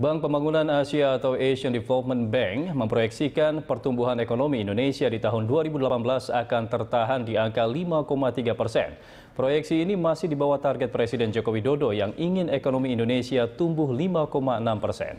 Bank Pembangunan Asia atau Asian Development Bank memproyeksikan pertumbuhan ekonomi Indonesia di tahun 2018 akan tertahan di angka 5,3 persen. Proyeksi ini masih di bawah target Presiden Joko Widodo yang ingin ekonomi Indonesia tumbuh 5,6 persen.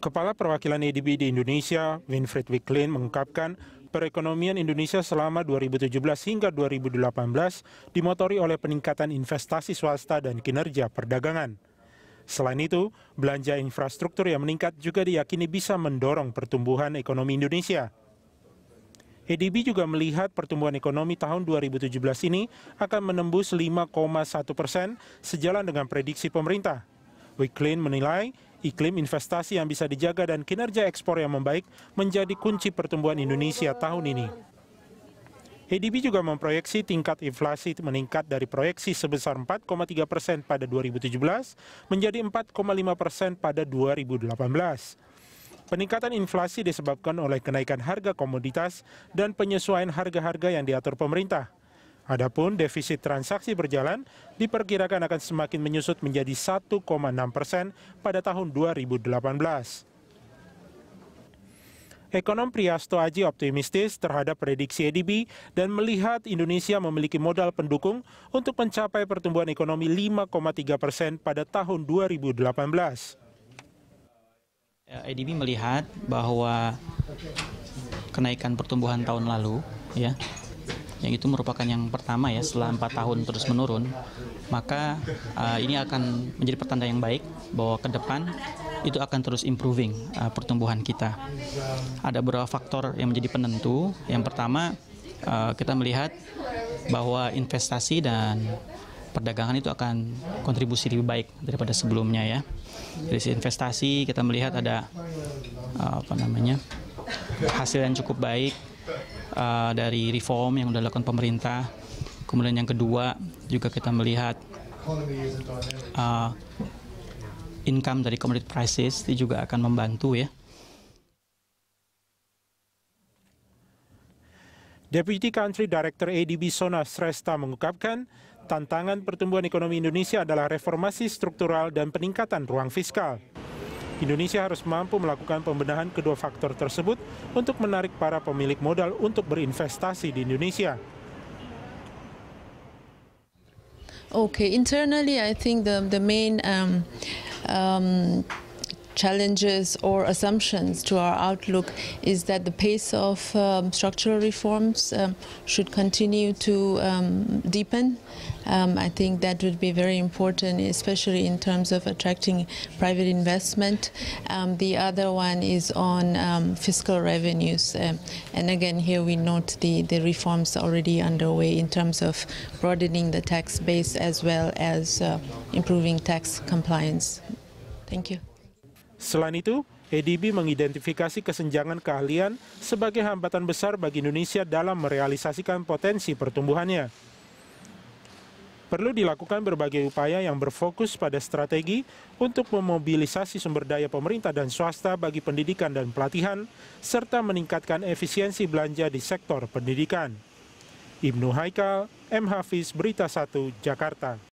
Kepala Perwakilan EDB di Indonesia, Winfried Wicklin, mengungkapkan Perekonomian Indonesia selama 2017 hingga 2018 dimotori oleh peningkatan investasi swasta dan kinerja perdagangan. Selain itu, belanja infrastruktur yang meningkat juga diyakini bisa mendorong pertumbuhan ekonomi Indonesia. EDB juga melihat pertumbuhan ekonomi tahun 2017 ini akan menembus 5,1 persen sejalan dengan prediksi pemerintah. Wiklin menilai Iklim investasi yang bisa dijaga dan kinerja ekspor yang membaik menjadi kunci pertumbuhan Indonesia tahun ini. EDB juga memproyeksi tingkat inflasi meningkat dari proyeksi sebesar 4,3 persen pada 2017 menjadi 4,5 persen pada 2018. Peningkatan inflasi disebabkan oleh kenaikan harga komoditas dan penyesuaian harga-harga yang diatur pemerintah. Adapun defisit transaksi berjalan diperkirakan akan semakin menyusut menjadi 1,6 persen pada tahun 2018. Ekonom Priyasto Aji optimistis terhadap prediksi EDB dan melihat Indonesia memiliki modal pendukung untuk mencapai pertumbuhan ekonomi 5,3 persen pada tahun 2018. Ya, EDB melihat bahwa kenaikan pertumbuhan tahun lalu ya yang itu merupakan yang pertama ya setelah empat tahun terus menurun, maka uh, ini akan menjadi pertanda yang baik bahwa ke depan itu akan terus improving uh, pertumbuhan kita. Ada beberapa faktor yang menjadi penentu. Yang pertama uh, kita melihat bahwa investasi dan perdagangan itu akan kontribusi lebih baik daripada sebelumnya ya. Dari investasi kita melihat ada apa namanya hasil yang cukup baik uh, dari reform yang sudah dilakukan pemerintah. Kemudian yang kedua juga kita melihat uh, income dari commodity prices itu juga akan membantu ya. Deputy Country Director ADB Sona Sresta mengungkapkan, tantangan pertumbuhan ekonomi Indonesia adalah reformasi struktural dan peningkatan ruang fiskal. Indonesia harus mampu melakukan pembenahan kedua faktor tersebut untuk menarik para pemilik modal untuk berinvestasi di Indonesia. Okay, internally, I think the the main um, um, challenges or assumptions to our outlook is that the pace of um, structural reforms um, should continue to um, deepen Um, I think that would be very important, especially in terms of attracting private investment. Um, the other one is on um, fiscal revenues. Um, and again, here we note the, the reforms already underway in terms of broadening the tax base as well as uh, improving tax compliance. Thank you. Selain itu, EDB mengidentifikasi kesenjangan keahlian sebagai hambatan besar bagi Indonesia dalam merealisasikan potensi pertumbuhannya. perlu dilakukan berbagai upaya yang berfokus pada strategi untuk memobilisasi sumber daya pemerintah dan swasta bagi pendidikan dan pelatihan, serta meningkatkan efisiensi belanja di sektor pendidikan. Ibnu Haikal, M. Hafiz, Berita 1, Jakarta.